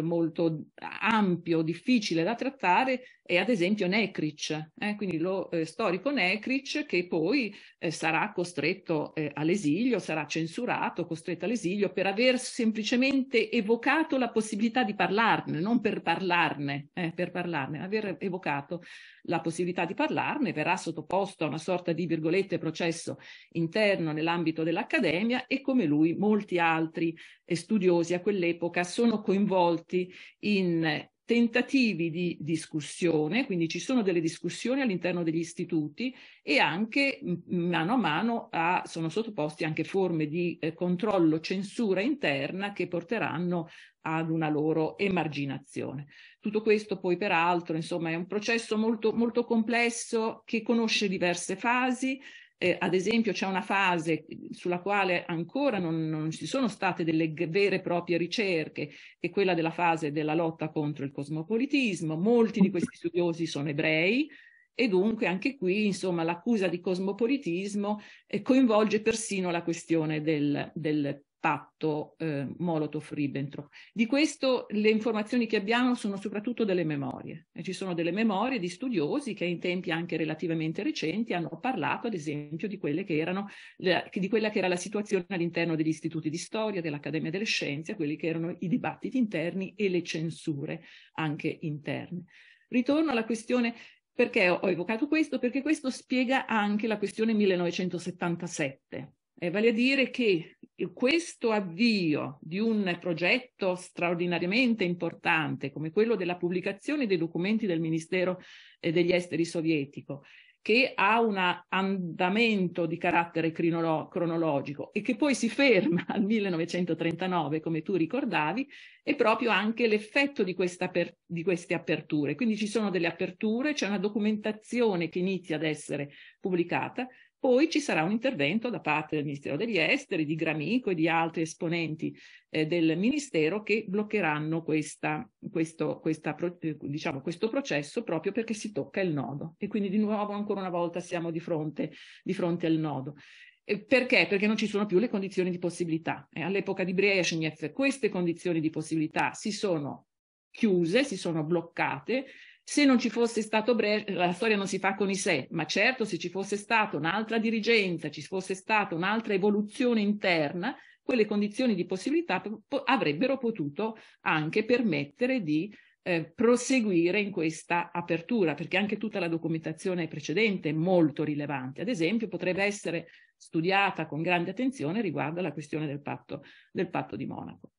molto ampio, difficile da trattare, è ad esempio Necric, eh? quindi lo eh, storico Necric che poi eh, sarà costretto eh, all'esilio, sarà censurato, costretto all'esilio per aver semplicemente evocato la possibilità di parlarne, non per parlarne, eh, per parlarne, aver evocato la possibilità di parlarne, verrà sottoposto a una sorta di virgolette processo interno nell'ambito dell'Accademia e come lui molti altri eh, studiosi a quell'epoca sono coinvolti coinvolti in tentativi di discussione, quindi ci sono delle discussioni all'interno degli istituti e anche mano a mano a, sono sottoposti anche forme di eh, controllo, censura interna che porteranno ad una loro emarginazione. Tutto questo poi peraltro insomma è un processo molto, molto complesso che conosce diverse fasi, eh, ad esempio c'è una fase sulla quale ancora non, non, ci sono state delle vere e proprie ricerche, che è quella della fase della lotta contro il cosmopolitismo. Molti di questi studiosi sono ebrei e dunque anche qui insomma, l'accusa di cosmopolitismo eh, coinvolge persino la questione del, del patto eh, Molotov-Ribbentrop. Di questo le informazioni che abbiamo sono soprattutto delle memorie. E ci sono delle memorie di studiosi che in tempi anche relativamente recenti hanno parlato, ad esempio, di, erano, di quella che era la situazione all'interno degli istituti di storia, dell'Accademia delle Scienze, quelli che erano i dibattiti interni e le censure anche interne. Ritorno alla questione perché ho evocato questo? Perché questo spiega anche la questione 1977 eh, vale a dire che questo avvio di un progetto straordinariamente importante come quello della pubblicazione dei documenti del Ministero eh, degli Esteri sovietico, che ha un andamento di carattere cronolo- cronologico e che poi si ferma al 1939, come tu ricordavi, è proprio anche l'effetto di, aper- di, queste aperture. Quindi ci sono delle aperture, c'è una documentazione che inizia ad essere pubblicata, poi ci sarà un intervento da parte del Ministero degli Esteri, di Gramico e di altri esponenti eh, del Ministero che bloccheranno questa, questo, questa, eh, diciamo, questo, processo proprio perché si tocca il nodo. E quindi di nuovo, ancora una volta, siamo di fronte, di fronte al nodo. Perché? Perché non ci sono più le condizioni di possibilità. Eh, all'epoca di Brezhnev queste condizioni di possibilità si sono chiuse, si sono bloccate se non ci fosse stato Brescia, la storia non si fa con i sé, ma certo se ci fosse stata un'altra dirigenza, ci fosse stata un'altra evoluzione interna, quelle condizioni di possibilità po- avrebbero potuto anche permettere di eh, proseguire in questa apertura, perché anche tutta la documentazione precedente è molto rilevante. Ad esempio, potrebbe essere studiata con grande attenzione riguardo alla questione del patto, del patto di Monaco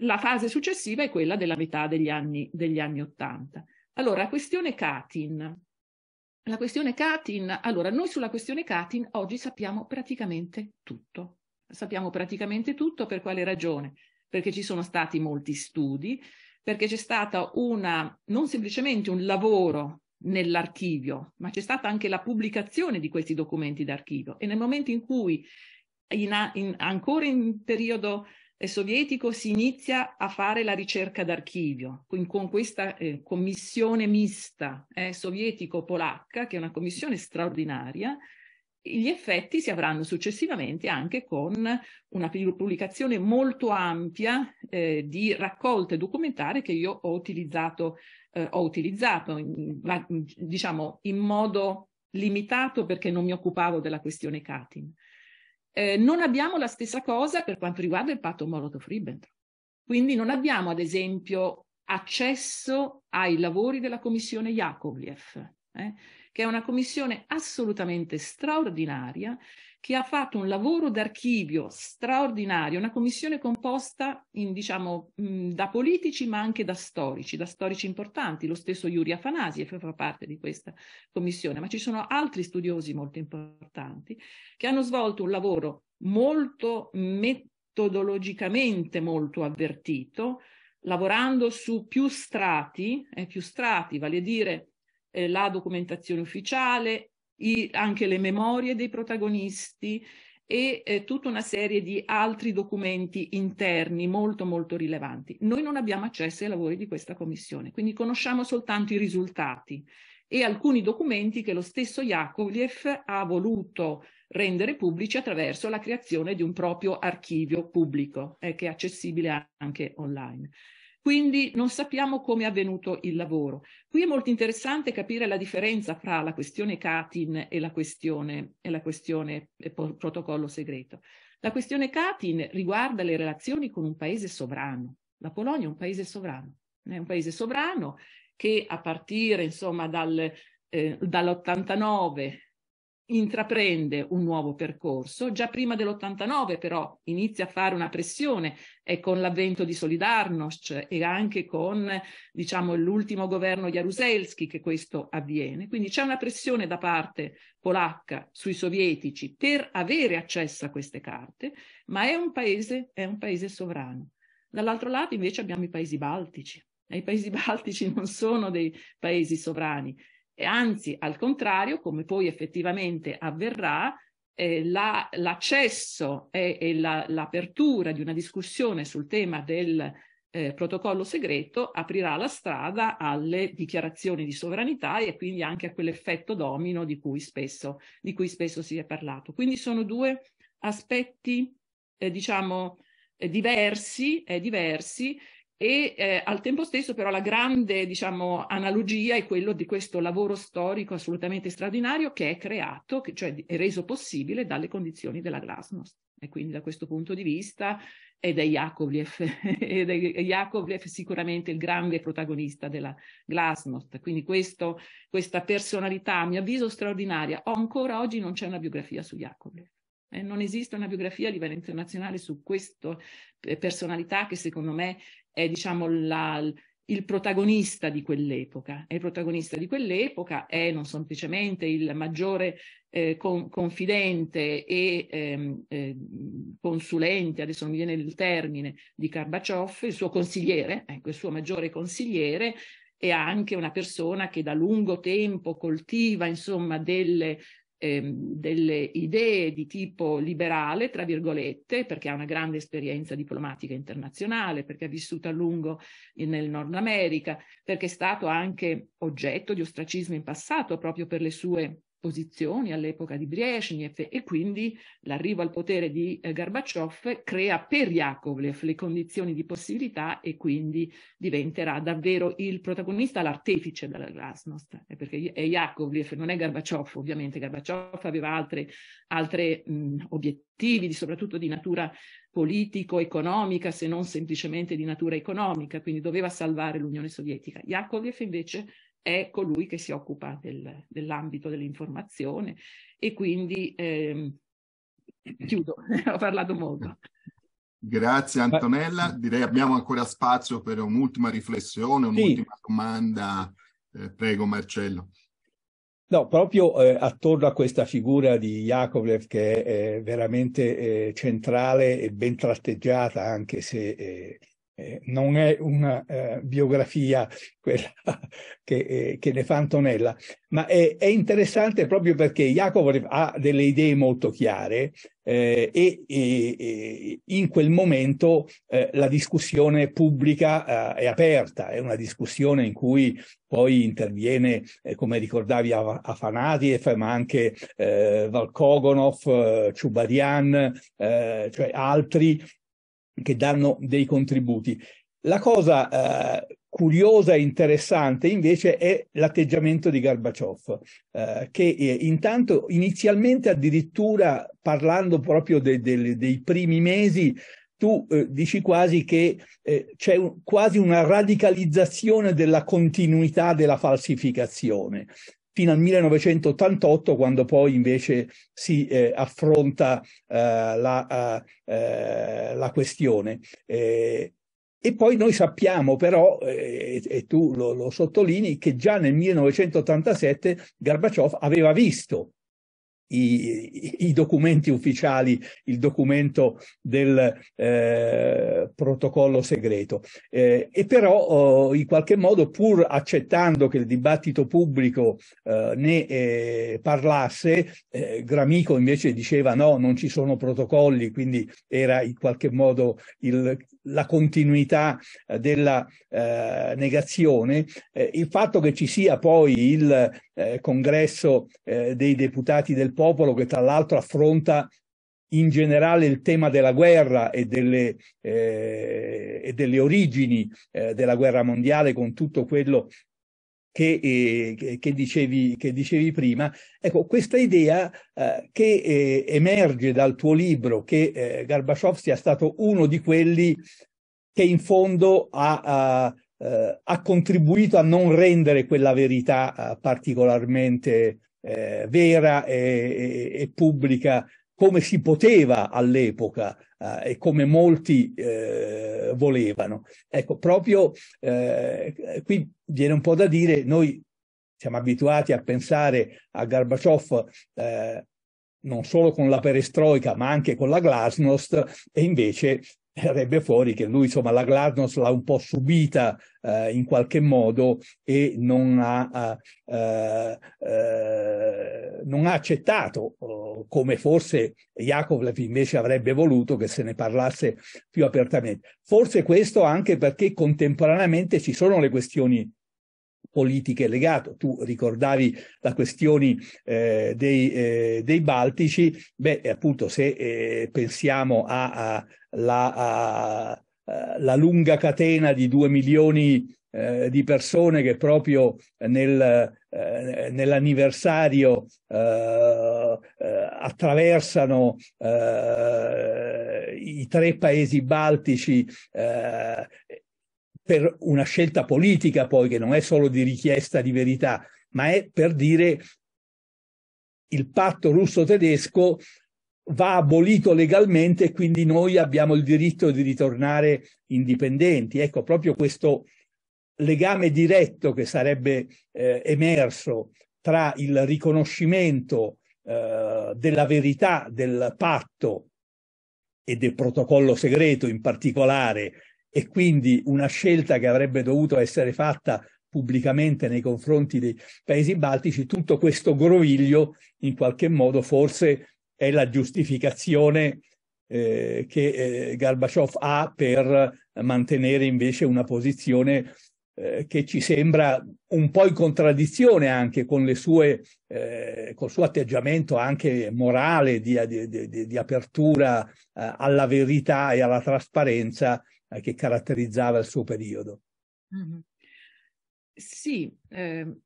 la fase successiva è quella della metà degli anni, degli anni 80. Allora, questione Katin. La questione Katin, allora, noi sulla questione Katin oggi sappiamo praticamente tutto. Sappiamo praticamente tutto per quale ragione? Perché ci sono stati molti studi, perché c'è stata una, non semplicemente un lavoro nell'archivio, ma c'è stata anche la pubblicazione di questi documenti d'archivio e nel momento in cui in, in, ancora in periodo sovietico si inizia a fare la ricerca d'archivio con, con questa eh, commissione mista eh, sovietico-polacca, che è una commissione straordinaria. Gli effetti si avranno successivamente anche con una pubblicazione molto ampia eh, di raccolte documentari che io ho utilizzato, eh, ho utilizzato in, diciamo, in modo limitato perché non mi occupavo della questione Katyn. Eh, non abbiamo la stessa cosa per quanto riguarda il patto Molotov-Ribbentrop. Quindi non abbiamo, ad esempio, accesso ai lavori della commissione Jakovlev. Eh? che è una commissione assolutamente straordinaria, che ha fatto un lavoro d'archivio straordinario, una commissione composta in, diciamo, mm, da politici ma anche da storici, da storici importanti, lo stesso Yuri Afanasiev fa parte di questa commissione, ma ci sono altri studiosi molto importanti che hanno svolto un lavoro molto metodologicamente molto avvertito, lavorando su più strati, eh, più strati, vale a dire eh, la documentazione ufficiale, i, anche le memorie dei protagonisti e eh, tutta una serie di altri documenti interni molto molto rilevanti. Noi non abbiamo accesso ai lavori di questa commissione, quindi conosciamo soltanto i risultati e alcuni documenti che lo stesso Jakovlev ha voluto rendere pubblici attraverso la creazione di un proprio archivio pubblico eh, che è accessibile anche online. Quindi non sappiamo come è avvenuto il lavoro. Qui è molto interessante capire la differenza fra la questione Katin e la questione, e la questione e eh, protocollo segreto. La questione Katin riguarda le relazioni con un paese sovrano. La Polonia è un paese sovrano, è un paese sovrano che a partire insomma dal, eh, dall'89 intraprende un nuovo percorso, già prima dell'89 però inizia a fare una pressione e con l'avvento di Solidarnosc e anche con diciamo, l'ultimo governo Jaruzelski che questo avviene, quindi c'è una pressione da parte polacca sui sovietici per avere accesso a queste carte, ma è un paese, è un paese sovrano. Dall'altro lato invece abbiamo i paesi baltici, e i paesi baltici non sono dei paesi sovrani, e anzi, al contrario, come poi effettivamente avverrà, eh, la, l'accesso e, e la, l'apertura di una discussione sul tema del eh, protocollo segreto aprirà la strada alle dichiarazioni di sovranità e quindi anche a quell'effetto domino di cui spesso, di cui spesso si è parlato. Quindi sono due aspetti, eh, diciamo, eh, diversi, eh, diversi e eh, al tempo stesso però la grande diciamo, analogia è quello di questo lavoro storico assolutamente straordinario che è creato, che, cioè è reso possibile dalle condizioni della Glasnost. E quindi da questo punto di vista ed è Jakovlev, ed è Jakovlev sicuramente il grande protagonista della Glasnost. Quindi questo, questa personalità, a mio avviso, straordinaria. Oh, ancora oggi non c'è una biografia su Jakovlev. Eh, non esiste una biografia a livello internazionale su questa eh, personalità che secondo me è diciamo la, il protagonista di quell'epoca. È il protagonista di quell'epoca è non semplicemente il maggiore eh, con, confidente e ehm, eh, consulente, adesso non mi viene il termine, di Gorbaciov, il suo consigliere, ecco, il suo maggiore consigliere, è anche una persona che da lungo tempo coltiva insomma delle Ehm, delle idee di tipo liberale, tra virgolette, perché ha una grande esperienza diplomatica internazionale, perché ha vissuto a lungo nel Nord America, perché è stato anche oggetto di ostracismo in passato proprio per le sue posizioni all'epoca di Brezhnev e quindi l'arrivo al potere di eh, Gorbaciov crea per Yakovlev le condizioni di possibilità e quindi diventerà davvero il protagonista, l'artefice della Glasnost, perché è Yakovlev, non è Gorbaciov ovviamente, Gorbaciov aveva altri obiettivi, soprattutto di natura politico-economica, se non semplicemente di natura economica, quindi doveva salvare l'Unione Sovietica. Yakovlev invece è colui che si occupa del, dell'ambito dell'informazione e quindi eh, chiudo, ho parlato molto. Grazie Antonella, direi abbiamo ancora spazio per un'ultima riflessione, un'ultima sì. domanda, eh, prego Marcello. No, proprio eh, attorno a questa figura di Jakovlev che è veramente eh, centrale e ben tratteggiata anche se eh, eh, non è una eh, biografia quella che, eh, che, ne fa Antonella, ma è, è, interessante proprio perché Jacopo ha delle idee molto chiare eh, e, e, in quel momento eh, la discussione pubblica eh, è aperta, è una discussione in cui poi interviene, come ricordavi, Afanadiev, ma anche Valkogonov, Ciubadian, cioè altri che danno dei contributi. La cosa eh, curiosa e interessante invece è l'atteggiamento di Gorbaciov, eh, che eh, intanto inizialmente addirittura parlando proprio de, de, dei primi mesi, tu eh, dici quasi che eh, c'è un, quasi una radicalizzazione della continuità della falsificazione fino al 1988, quando poi invece si eh, affronta eh, la, eh, eh la, questione. Eh, e poi noi sappiamo però, eh, e tu lo, lo, sottolinei, che già nel 1987 Gorbaciov aveva visto i, i, documenti ufficiali, il documento del eh, protocollo segreto. Eh, e però oh, in qualche modo, pur accettando che il dibattito pubblico eh, ne eh, parlasse, eh, Gramico invece diceva no, non ci sono protocolli, quindi era in qualche modo il, la continuità eh, della negazione. il fatto che ci sia poi il congresso dei deputati del popolo che tra l'altro affronta in generale il tema della guerra e delle, eh, e delle origini eh, della guerra mondiale con tutto quello che, eh, che, dicevi, che dicevi, prima. Ecco, questa idea eh, che eh, emerge dal tuo libro, che eh, Gorbaciov sia stato uno di quelli che in fondo ha, ha, eh, ha contribuito a non rendere quella verità particolarmente eh, vera e, e, e, pubblica come si poteva all'epoca eh, e come molti eh, volevano. Ecco, proprio eh, qui viene un po' da dire, noi siamo abituati a pensare a Gorbaciov eh, non solo con la perestroica ma anche con la glasnost e invece verrebbe fuori che lui insomma la Glasnost l'ha un po' subita eh, in qualche modo e non ha, eh, eh, non ha accettato oh, come forse Jakovlev invece avrebbe voluto che se ne parlasse più apertamente. Forse questo anche perché contemporaneamente ci sono le questioni politiche legate. Tu ricordavi la questione eh, dei, eh, dei, Baltici, beh appunto se eh, pensiamo a, a la, uh, la lunga catena di due milioni eh, di persone che proprio nel, eh, nell'anniversario eh, eh attraversano i tre paesi baltici per una scelta politica poi che non è solo di richiesta di verità, ma è per dire il patto russo-tedesco va abolito legalmente e quindi noi abbiamo il diritto di ritornare indipendenti. Ecco, proprio questo legame diretto che sarebbe eh, emerso tra il riconoscimento eh, della verità del patto e del protocollo segreto in particolare e quindi una scelta che avrebbe dovuto essere fatta pubblicamente nei confronti dei paesi baltici, tutto questo groviglio in qualche modo forse è la giustificazione eh, che eh, Gorbaciov ha per mantenere invece una posizione eh, che ci sembra un po' in contraddizione anche con le sue, eh, col suo atteggiamento anche morale di, di, di, di apertura eh, alla verità e alla trasparenza eh, che caratterizzava il suo periodo. Mm -hmm. Sì, ehm,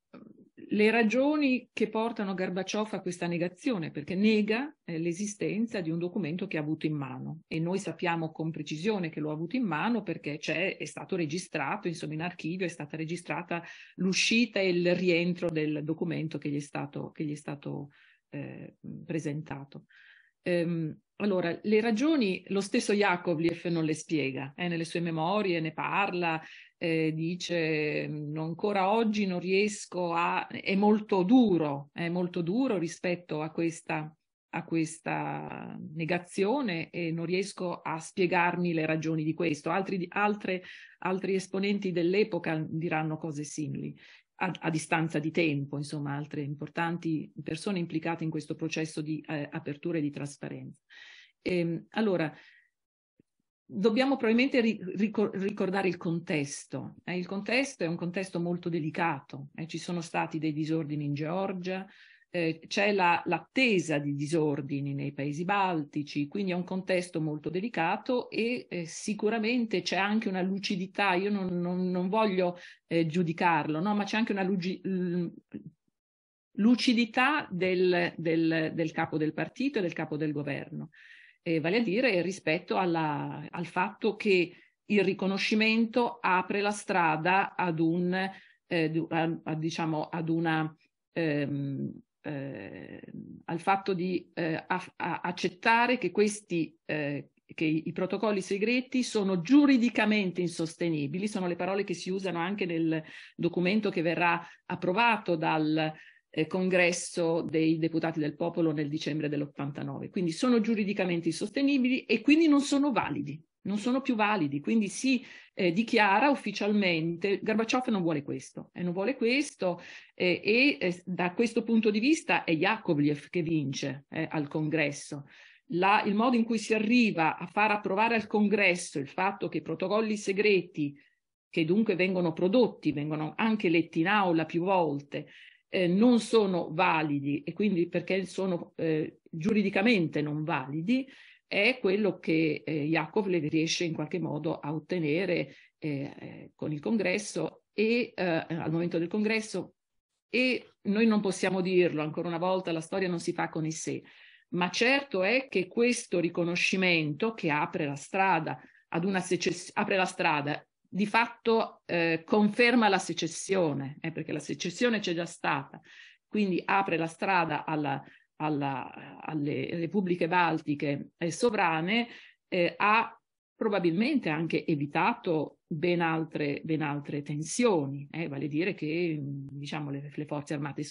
le ragioni che portano Gorbaciov a questa negazione, perché nega eh, l'esistenza di un documento che ha avuto in mano e noi sappiamo con precisione che lo ha avuto in mano perché è stato registrato, insomma in archivio è stata registrata l'uscita e il rientro del documento che gli è stato, che gli è stato eh, presentato. Ehm, allora, le ragioni lo stesso Jakovlev non le spiega, eh, nelle sue memorie ne parla, eh, dice ancora oggi non riesco a... è molto duro, è molto duro rispetto a questa, a questa negazione e non riesco a spiegarmi le ragioni di questo. Altri, altre, altri esponenti dell'epoca diranno cose simili a, a, distanza di tempo, insomma, altre importanti persone implicate in questo processo di eh, apertura e di trasparenza. E, ehm, allora, dobbiamo probabilmente ri, ricordare il contesto. Eh? Il contesto è un contesto molto delicato. Eh? Ci sono stati dei disordini in Georgia, eh, c'è la, l'attesa di disordini nei paesi baltici, quindi è un contesto molto delicato e eh, sicuramente c'è anche una lucidità, io non, non, non voglio eh, giudicarlo, no? ma c'è anche una luci- lucidità del, del, del, capo del partito e del capo del governo, eh, vale a dire rispetto alla, al fatto che il riconoscimento apre la strada ad un, eh, a, a, diciamo, ad una ehm, eh, al fatto di eh, a, a accettare che, questi, eh, che i protocolli segreti sono giuridicamente insostenibili, sono le parole che si usano anche nel documento che verrà approvato dal eh, congresso dei deputati del popolo nel dicembre dell'89. Quindi sono giuridicamente insostenibili e quindi non sono validi non sono più validi, quindi si eh, dichiara ufficialmente Gorbaciov non vuole questo e non vuole questo eh, e eh, da questo punto di vista è Yakovlev che vince eh, al congresso. La, il modo in cui si arriva a far approvare al congresso il fatto che i protocolli segreti che dunque vengono prodotti, vengono anche letti in aula più volte, eh, non sono validi e quindi perché sono eh, giuridicamente non validi, è quello che eh, le riesce in qualche modo a ottenere eh, eh, con il congresso e eh, al momento del congresso e noi non possiamo dirlo, ancora una volta la storia non si fa con i sé, ma certo è che questo riconoscimento che apre la strada ad una secessione, apre la strada, di fatto eh, conferma la secessione, eh, perché la secessione c'è già stata, quindi apre la strada alla alla, alle repubbliche baltiche sovrane eh, ha probabilmente anche evitato ben altre, ben altre tensioni, eh, vale a dire che diciamo, le, le, forze armate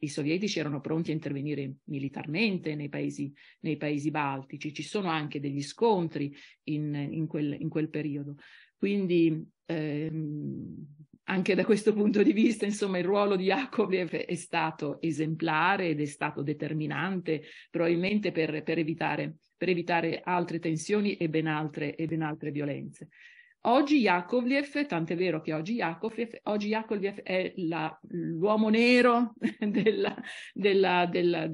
i sovietici erano pronti a intervenire militarmente nei paesi, nei paesi baltici, ci sono anche degli scontri in, in, quel, in quel, periodo. Quindi ehm, anche da questo punto di vista, insomma, il ruolo di Yakovlev è stato esemplare ed è stato determinante probabilmente per, per, evitare, per evitare, altre tensioni e ben altre, e ben altre violenze. Oggi Yakovlev, tant'è vero che oggi Yakovlev, oggi Yakovlev è la, l'uomo nero della, della, della,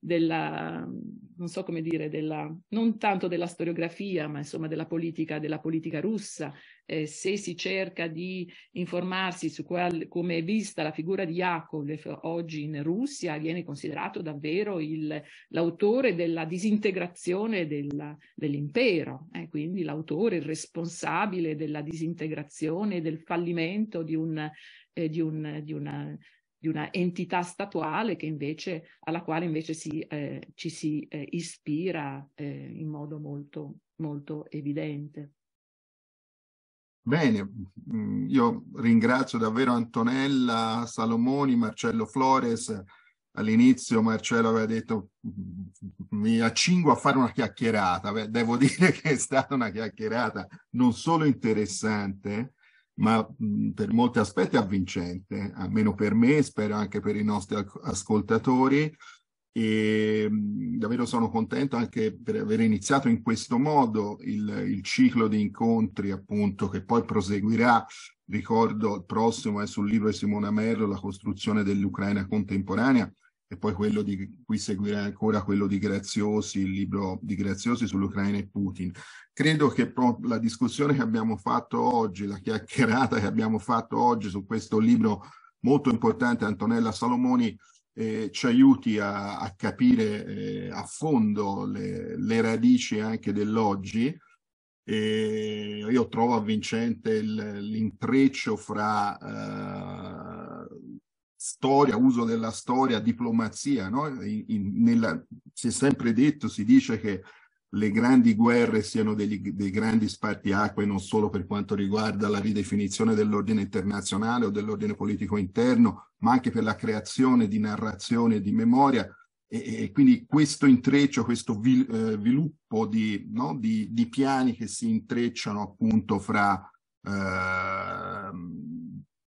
della non so come dire, della, non tanto della storiografia, ma insomma della politica, della politica russa, eh, se si cerca di informarsi su qual, come è vista la figura di Yakovlev eh, oggi in Russia, viene considerato davvero il, l'autore della disintegrazione della, dell'impero, eh, quindi l'autore, il responsabile della disintegrazione, del fallimento di un, eh, di un, di una, di una entità statuale invece, alla quale invece si, eh, ci si eh, ispira eh, in modo molto, molto evidente. Bene, mm, io ringrazio davvero Antonella Salomoni, Marcello Flores. All'inizio Marcello aveva detto mm, mi accingo a fare una chiacchierata. Beh, devo dire che è stata una chiacchierata non solo interessante, ma per molti aspetti avvincente, almeno per me, spero anche per i nostri ascoltatori. E davvero sono contento anche per aver iniziato in questo modo il, il ciclo di incontri, appunto, che poi proseguirà Ricordo il prossimo è sul libro di Simona Merlo, La costruzione dell'Ucraina contemporanea, e poi quello di cui seguirà ancora quello di Graziosi, il libro di Graziosi sull'Ucraina e Putin. Credo che la discussione che abbiamo fatto oggi, la chiacchierata che abbiamo fatto oggi su questo libro molto importante, Antonella Salomoni, eh, ci aiuti a, a capire eh, a fondo le, le, radici anche dell'oggi. E io trovo avvincente l'intreccio fra eh, storia, uso della storia, diplomazia. No? In, in, nella, si è sempre detto, si dice che le grandi guerre siano degli, dei grandi spartiacque non solo per quanto riguarda la ridefinizione dell'ordine internazionale o dell'ordine politico interno, ma anche per la creazione di narrazione e di memoria. E, e, quindi questo intreccio, questo vil, eh, sviluppo di, no, di, di, piani che si intrecciano appunto fra eh,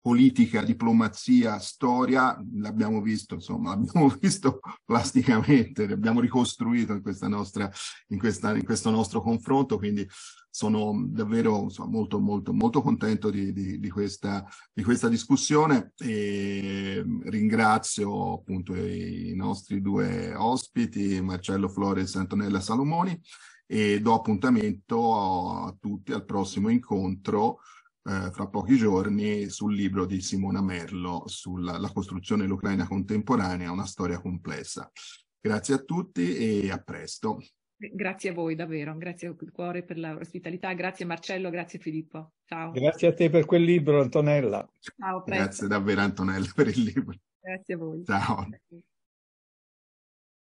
politica, diplomazia, storia, l'abbiamo visto, insomma, l'abbiamo visto plasticamente, l'abbiamo ricostruito in, questa nostra, in, questa, in questo nostro confronto, quindi sono davvero insomma, molto, molto, molto contento di, di, di, questa, di questa discussione e ringrazio appunto i nostri due ospiti, Marcello Flores e Antonella Salomoni, e do appuntamento a tutti al prossimo incontro eh, fra pochi giorni sul libro di Simona Merlo sulla costruzione dell'Ucraina contemporanea, una storia complessa. Grazie a tutti e a presto. Grazie a voi davvero, grazie al cuore per l'ospitalità, grazie Marcello, grazie Filippo. Ciao. Grazie a te per quel libro Antonella. Ciao, grazie davvero Antonella per il libro. Grazie a voi. Ciao. Grazie.